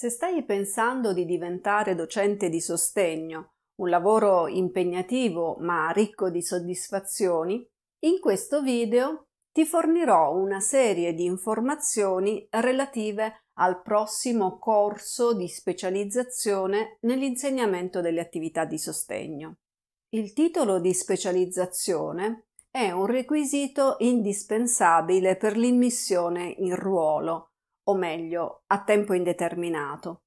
Se stai pensando di diventare docente di sostegno, un lavoro impegnativo ma ricco di soddisfazioni, in questo video ti fornirò una serie di informazioni relative al prossimo corso di specializzazione nell'insegnamento delle attività di sostegno. Il titolo di specializzazione è un requisito indispensabile per l'immissione in ruolo o meglio a tempo indeterminato,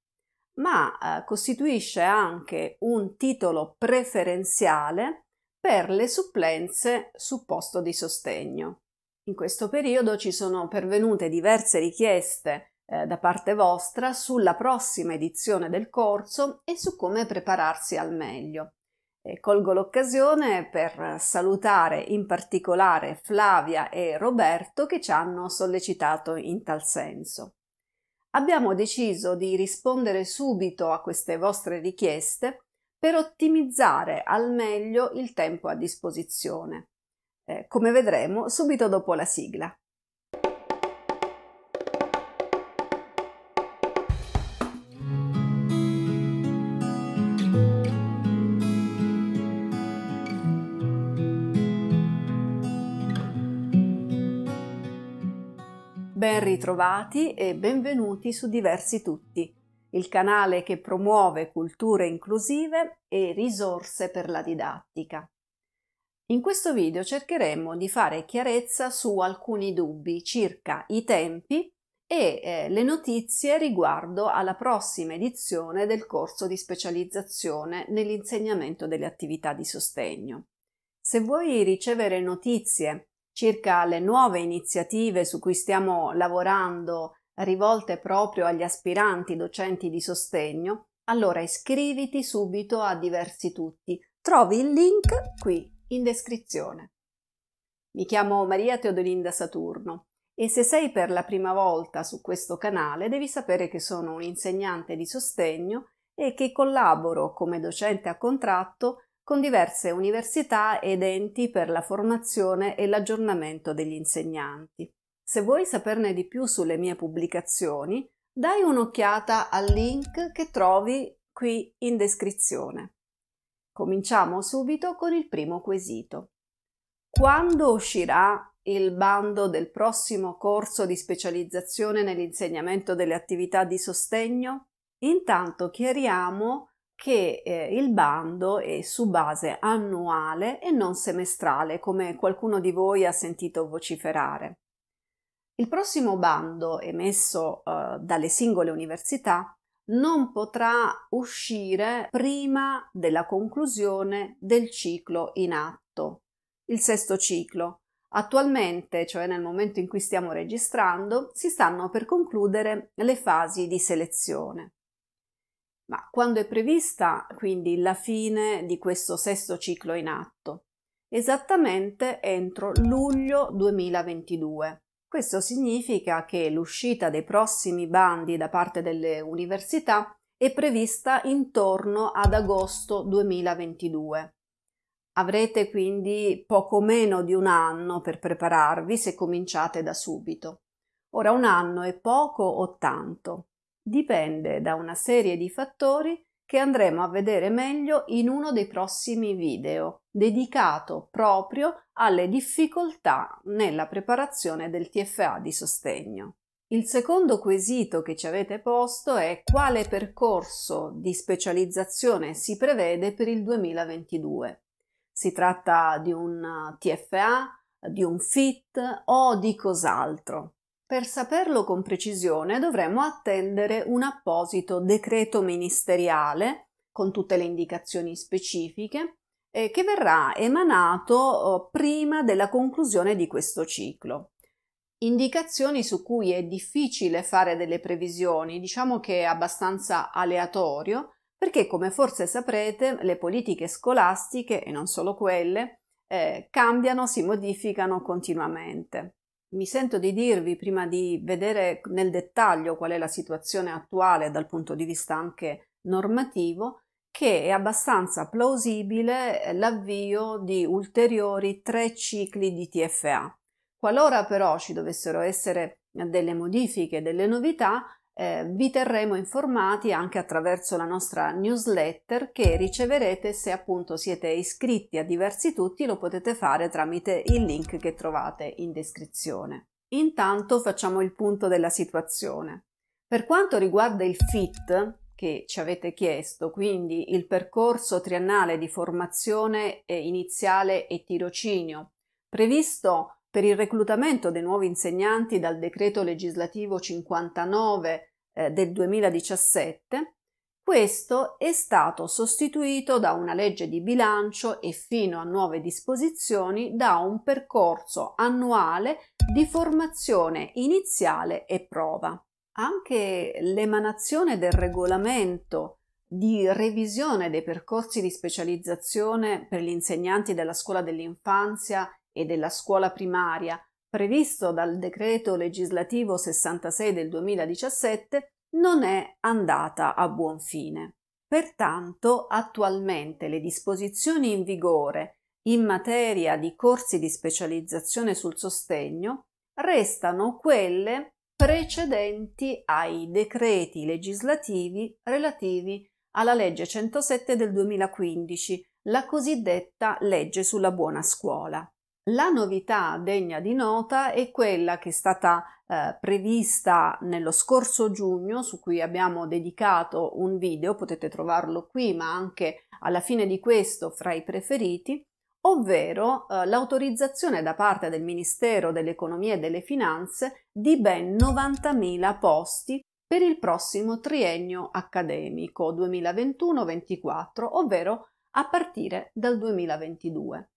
ma eh, costituisce anche un titolo preferenziale per le supplenze su posto di sostegno. In questo periodo ci sono pervenute diverse richieste eh, da parte vostra sulla prossima edizione del corso e su come prepararsi al meglio. E colgo l'occasione per salutare in particolare Flavia e Roberto che ci hanno sollecitato in tal senso. Abbiamo deciso di rispondere subito a queste vostre richieste per ottimizzare al meglio il tempo a disposizione, eh, come vedremo subito dopo la sigla. Ben mm. ritrovati e benvenuti su Diversi Tutti, il canale che promuove culture inclusive e risorse per la didattica. In questo video cercheremo di fare chiarezza su alcuni dubbi circa i tempi e eh, le notizie riguardo alla prossima edizione del corso di specializzazione nell'insegnamento delle attività di sostegno. Se vuoi ricevere notizie circa le nuove iniziative su cui stiamo lavorando rivolte proprio agli aspiranti docenti di sostegno, allora iscriviti subito a Diversi Tutti. Trovi il link qui in descrizione. Mi chiamo Maria Teodolinda Saturno e se sei per la prima volta su questo canale devi sapere che sono un'insegnante di sostegno e che collaboro come docente a contratto con diverse università ed enti per la formazione e l'aggiornamento degli insegnanti. Se vuoi saperne di più sulle mie pubblicazioni, dai un'occhiata al link che trovi qui in descrizione. Cominciamo subito con il primo quesito. Quando uscirà il bando del prossimo corso di specializzazione nell'insegnamento delle attività di sostegno? Intanto chiariamo che eh, il bando è su base annuale e non semestrale, come qualcuno di voi ha sentito vociferare. Il prossimo bando emesso eh, dalle singole università non potrà uscire prima della conclusione del ciclo in atto, il sesto ciclo. Attualmente, cioè nel momento in cui stiamo registrando, si stanno per concludere le fasi di selezione. Ma quando è prevista quindi la fine di questo sesto ciclo in atto? Esattamente entro luglio 2022. Questo significa che l'uscita dei prossimi bandi da parte delle università è prevista intorno ad agosto 2022. Avrete quindi poco meno di un anno per prepararvi se cominciate da subito. Ora un anno è poco o tanto? dipende da una serie di fattori che andremo a vedere meglio in uno dei prossimi video, dedicato proprio alle difficoltà nella preparazione del TFA di sostegno. Il secondo quesito che ci avete posto è quale percorso di specializzazione si prevede per il 2022. Si tratta di un TFA, di un FIT o di cos'altro? Per saperlo con precisione dovremo attendere un apposito decreto ministeriale con tutte le indicazioni specifiche eh, che verrà emanato oh, prima della conclusione di questo ciclo. Indicazioni su cui è difficile fare delle previsioni, diciamo che è abbastanza aleatorio, perché come forse saprete le politiche scolastiche, e non solo quelle, eh, cambiano, si modificano continuamente. Mi sento di dirvi, prima di vedere nel dettaglio qual è la situazione attuale dal punto di vista anche normativo, che è abbastanza plausibile l'avvio di ulteriori tre cicli di TFA. Qualora però ci dovessero essere delle modifiche, delle novità, eh, vi terremo informati anche attraverso la nostra newsletter che riceverete se appunto siete iscritti a diversi tutti, lo potete fare tramite il link che trovate in descrizione. Intanto facciamo il punto della situazione. Per quanto riguarda il FIT che ci avete chiesto, quindi il percorso triennale di formazione iniziale e tirocinio previsto per il reclutamento dei nuovi insegnanti dal decreto legislativo 59 eh, del 2017, questo è stato sostituito da una legge di bilancio e fino a nuove disposizioni da un percorso annuale di formazione iniziale e prova. Anche l'emanazione del regolamento di revisione dei percorsi di specializzazione per gli insegnanti della scuola dell'infanzia e della scuola primaria previsto dal decreto legislativo 66 del 2017 non è andata a buon fine. Pertanto attualmente le disposizioni in vigore in materia di corsi di specializzazione sul sostegno restano quelle precedenti ai decreti legislativi relativi alla legge 107 del 2015, la cosiddetta legge sulla buona scuola. La novità degna di nota è quella che è stata eh, prevista nello scorso giugno, su cui abbiamo dedicato un video, potete trovarlo qui, ma anche alla fine di questo fra i preferiti, ovvero eh, l'autorizzazione da parte del Ministero dell'Economia e delle Finanze di ben 90.000 posti per il prossimo triennio accademico 2021 2024 ovvero a partire dal 2022.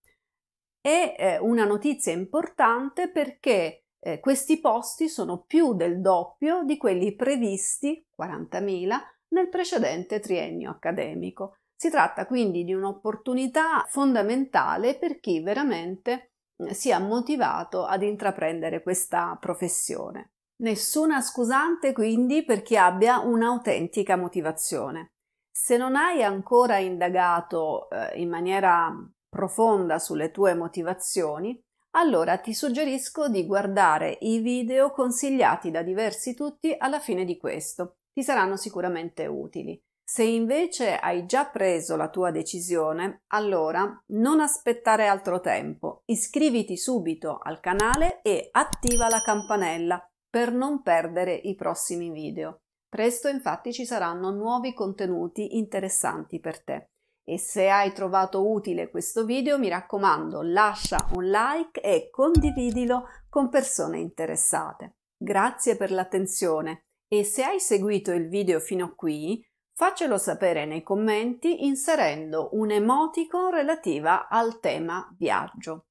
È eh, una notizia importante perché eh, questi posti sono più del doppio di quelli previsti, 40.000, nel precedente triennio accademico. Si tratta quindi di un'opportunità fondamentale per chi veramente mm, sia motivato ad intraprendere questa professione. Nessuna scusante quindi per chi abbia un'autentica motivazione. Se non hai ancora indagato eh, in maniera profonda sulle tue motivazioni, allora ti suggerisco di guardare i video consigliati da diversi tutti alla fine di questo. Ti saranno sicuramente utili. Se invece hai già preso la tua decisione, allora non aspettare altro tempo. Iscriviti subito al canale e attiva la campanella per non perdere i prossimi video. Presto infatti ci saranno nuovi contenuti interessanti per te. E se hai trovato utile questo video, mi raccomando, lascia un like e condividilo con persone interessate. Grazie per l'attenzione e se hai seguito il video fino a qui, faccelo sapere nei commenti inserendo un emotico relativa al tema viaggio.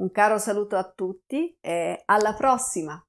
Un caro saluto a tutti e alla prossima!